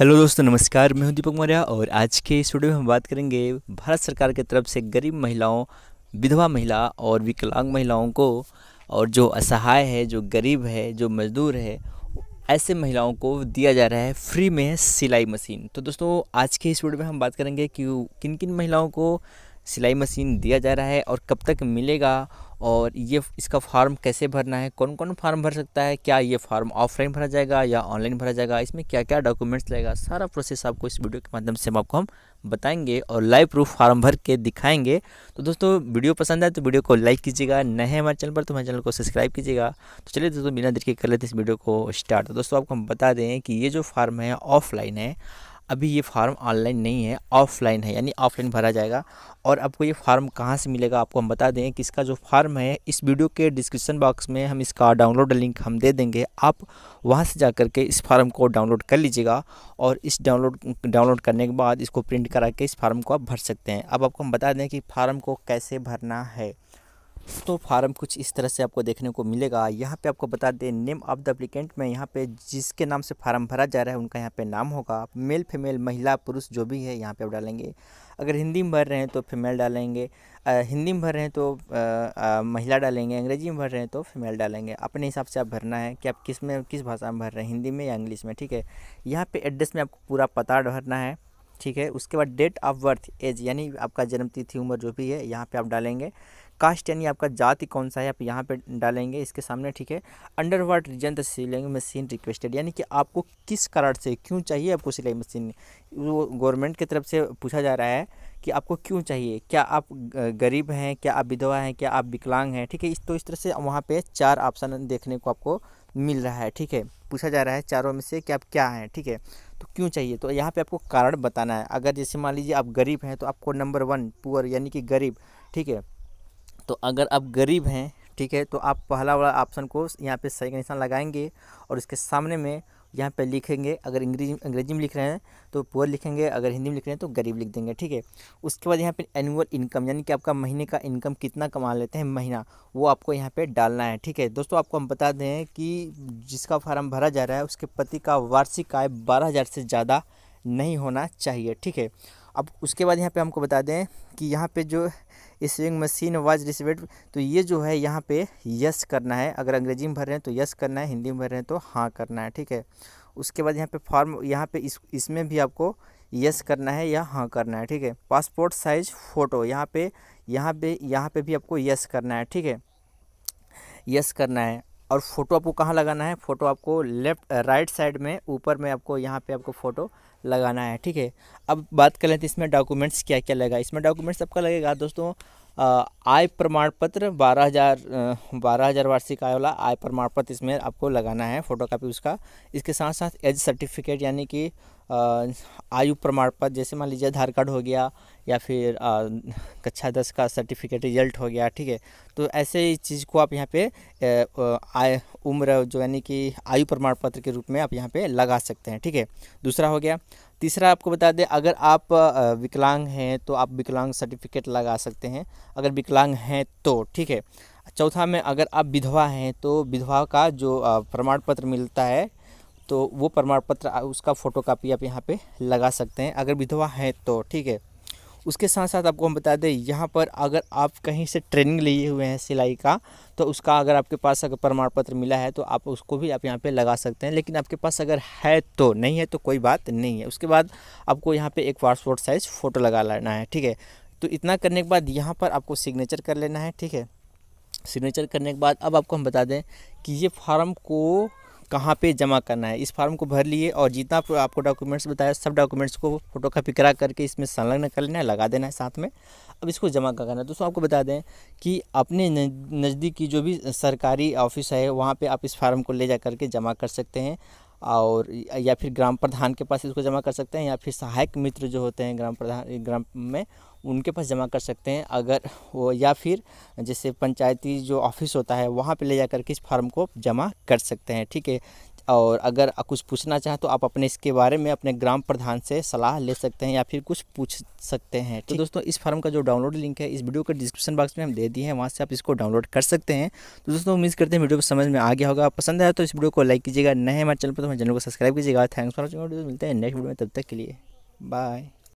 hello दोस्तों नमस्कार मैं हूं दीपक मौर्य और आज के स्टूडियो में हम बात करेंगे भारत सरकार की तरफ से गरीब महिलाओं विधवा महिला और विकलांग महिलाओं को और जो असहाय है जो गरीब है जो मजदूर है ऐसे महिलाओं को दिया जा रहा है फ्री में सिलाई मशीन तो दोस्तों आज के इस वीडियो में हम बात करेंगे कि किन किन महिलाओं को सिलाई मशीन दिया जा रहा है और कब तक मिलेगा और ये इसका फार्म कैसे भरना है कौन कौन फार्म भर सकता है क्या ये फार्म ऑफलाइन भरा जाएगा या ऑनलाइन भरा जाएगा इसमें क्या क्या डॉक्यूमेंट्स लगेगा सारा प्रोसेस आपको इस वीडियो के माध्यम से हम आपको हम बताएंगे और लाइव प्रूफ फार्म भर के दिखाएंगे तो दोस्तों वीडियो पसंद आए तो वीडियो को लाइक कीजिएगा नए हैं हमारे चैनल पर तो हमारे चैनल को सब्सक्राइब कीजिएगा तो चलिए दोस्तों बिना देर के कर लेते इस वीडियो को स्टार्ट तो दोस्तों आपको हम बता दें कि ये जो फार्म है ऑफलाइन है अभी ये फार्म ऑनलाइन नहीं है ऑफलाइन है यानी ऑफलाइन भरा जाएगा और आपको ये फार्म कहाँ से मिलेगा आपको हम बता दें कि इसका जो फार्म है इस वीडियो के डिस्क्रिप्शन बॉक्स में हम इसका डाउनलोड लिंक हम दे देंगे आप वहाँ से जा के इस फार्म को डाउनलोड कर लीजिएगा और इस डाउनलोड डाउनलोड करने के बाद इसको प्रिंट करा के इस फार्म को आप भर सकते हैं अब आपको हम बता दें कि फार्म को कैसे भरना है तो फार्म कुछ इस तरह से आपको देखने को मिलेगा यहाँ पे आपको बता दें नेम ऑफ द अप्लीकेंट में यहाँ पे जिसके नाम से फार्म भरा जा रहा है उनका यहाँ पे नाम होगा मेल फीमेल महिला पुरुष जो भी है यहाँ पे आप डालेंगे अगर हिंदी में भर रहे हैं तो फीमेल डालेंगे हिंदी में भर रहे हैं तो आ, आ, महिला डालेंगे अंग्रेजी में भर रहे हैं तो फीमेल डालेंगे अपने हिसाब से आप भरना है कि आप किस में किस भाषा में भर रहे हैं हिंदी में या इंग्लिश में ठीक है यहाँ पर एड्रेस में आपको पूरा पता भरना है ठीक है उसके बाद डेट ऑफ बर्थ एज यानी आपका जन्म तिथि उम्र जो भी है यहाँ पे आप डालेंगे कास्ट यानी आपका जाति कौन सा है आप यहाँ पे डालेंगे इसके सामने ठीक है अंडर वाट रीजन द सिलाई मशीन रिक्वेस्टेड यानी कि आपको किस कारण से क्यों चाहिए आपको सिलाई मशीन वो गवर्नमेंट की तरफ से पूछा जा रहा है कि आपको क्यों चाहिए क्या आप गरीब हैं क्या आप विधवा हैं क्या आप विकलांग हैं ठीक है इस तो इस तरह से वहाँ पर चार ऑप्शन देखने को आपको मिल रहा है ठीक है पूछा जा रहा है चारों में से कि आप क्या हैं ठीक है तो क्यों चाहिए तो यहाँ पे आपको कारण बताना है अगर जैसे मान लीजिए आप गरीब हैं तो आपको नंबर वन पुअर यानी कि गरीब ठीक है तो अगर आप गरीब हैं ठीक है तो आप पहला वाला ऑप्शन को यहाँ पे सही का निशान लगाएंगे और उसके सामने में यहाँ पे लिखेंगे अगर अंग्रेजी अंग्रेजी में लिख रहे हैं तो पुअर लिखेंगे अगर हिंदी में लिख रहे हैं तो गरीब लिख देंगे ठीक है उसके बाद यहाँ पे एनुअल इनकम यानी कि आपका महीने का इनकम कितना कमा लेते हैं महीना वो आपको यहाँ पे डालना है ठीक है दोस्तों आपको हम बता दें कि जिसका फार्म भरा जा रहा है उसके पति का वार्षिक आय बारह से ज़्यादा नहीं होना चाहिए ठीक है अब उसके बाद यहाँ पे हमको बता दें कि यहाँ पे जो स्विंग मशीन वाज रिसिवेड तो ये जो है यहाँ पे यस करना है अगर अंग्रेजी में भर रहे हैं तो यस करना है हिंदी में भर रहे हैं तो हाँ करना है ठीक है उसके बाद यहाँ पे फॉर्म यहाँ पे इस इसमें भी आपको यस करना है या हाँ करना है ठीक है पासपोर्ट साइज फ़ोटो यहाँ पे यहाँ पे यहाँ पे भी आपको यस करना है ठीक है यस करना है और फ़ोटो आपको कहाँ लगाना है फ़ोटो आपको लेफ्ट राइट साइड में ऊपर में आपको यहाँ पे आपको फ़ोटो लगाना है ठीक है अब बात कर लें तो इसमें डॉक्यूमेंट्स क्या क्या लगा इसमें डॉक्यूमेंट्स आपका लगेगा दोस्तों आय प्रमाण पत्र बारह हज़ार बारह हज़ार वार्षिक आय वाला आय प्रमाण पत्र इसमें आपको लगाना है फ़ोटो कापी उसका इसके साथ साथ एज सर्टिफिकेट यानी कि आयु प्रमाण पत्र जैसे मान लीजिए आधार कार्ड हो गया या फिर कक्षा दस का सर्टिफिकेट रिजल्ट हो गया ठीक है तो ऐसे ही चीज़ को आप यहाँ पे उम्र जो यानी कि आयु प्रमाण पत्र के रूप में आप यहाँ पे लगा सकते हैं ठीक है दूसरा हो गया तीसरा आपको बता दें अगर आप विकलांग हैं तो आप विकलांग सर्टिफिकेट लगा सकते हैं अगर विकलांग हैं तो ठीक है चौथा में अगर आप विधवा हैं तो विधवा का जो प्रमाण पत्र मिलता है तो वो प्रमाण पत्र उसका फ़ोटो कापी आप यहाँ पे लगा सकते हैं अगर विधवा हैं तो ठीक है उसके साथ साथ आपको हम बता दें यहाँ पर अगर आप कहीं से ट्रेनिंग लिए हुए हैं सिलाई का तो उसका अगर आपके पास अगर प्रमाण पत्र मिला है तो आप उसको भी आप यहाँ पे लगा सकते हैं लेकिन आपके पास अगर है तो नहीं है तो कोई बात नहीं है उसके बाद आपको यहाँ पे एक पासपोर्ट साइज़ फ़ोटो लगा लेना है ठीक है तो इतना करने के बाद यहाँ पर आपको सिग्नेचर कर लेना है ठीक है सिग्नेचर करने के बाद अब आपको हम बता दें कि ये फार्म को कहाँ पे जमा करना है इस फॉर्म को भर लिए और जितना आपको डॉक्यूमेंट्स बताया सब डॉक्यूमेंट्स को फोटो कापी करा करके इसमें संलग्न कर लेना है लगा देना है साथ में अब इसको जमा करना है दोस्तों आपको बता दें कि अपने नज़दीकी जो भी सरकारी ऑफिस है वहाँ पर आप इस फार्म को ले जा करके जमा कर सकते हैं और या फिर ग्राम प्रधान के पास इसको जमा कर सकते हैं या फिर सहायक मित्र जो होते हैं ग्राम प्रधान ग्राम में उनके पास जमा कर सकते हैं अगर वो या फिर जैसे पंचायती जो ऑफिस होता है वहाँ पे ले जाकर के इस फार्म को जमा कर सकते हैं ठीक है और अगर कुछ पूछना चाहें तो आप अपने इसके बारे में अपने ग्राम प्रधान से सलाह ले सकते हैं या फिर कुछ पूछ सकते हैं तो दोस्तों इस फॉर्म का जो डाउनलोड लिंक है इस वीडियो के डिस्क्रिप्शन बॉक्स में हम दे दिए हैं वहाँ से आप इसको डाउनलोड कर सकते हैं तो दोस्तों उम्मीद करते हैं वीडियो को समझ में आ गया होगा पसंद आया तो इस वीडियो को लाइक कीजिएगा नए हमारे चैनल पर तो हमारे चैनल को सब्सक्राइब कीजिएगा थैंक्स फॉर वॉचिंग मिलते हैं नेक्स्ट वीडियो में तब तक के लिए बाय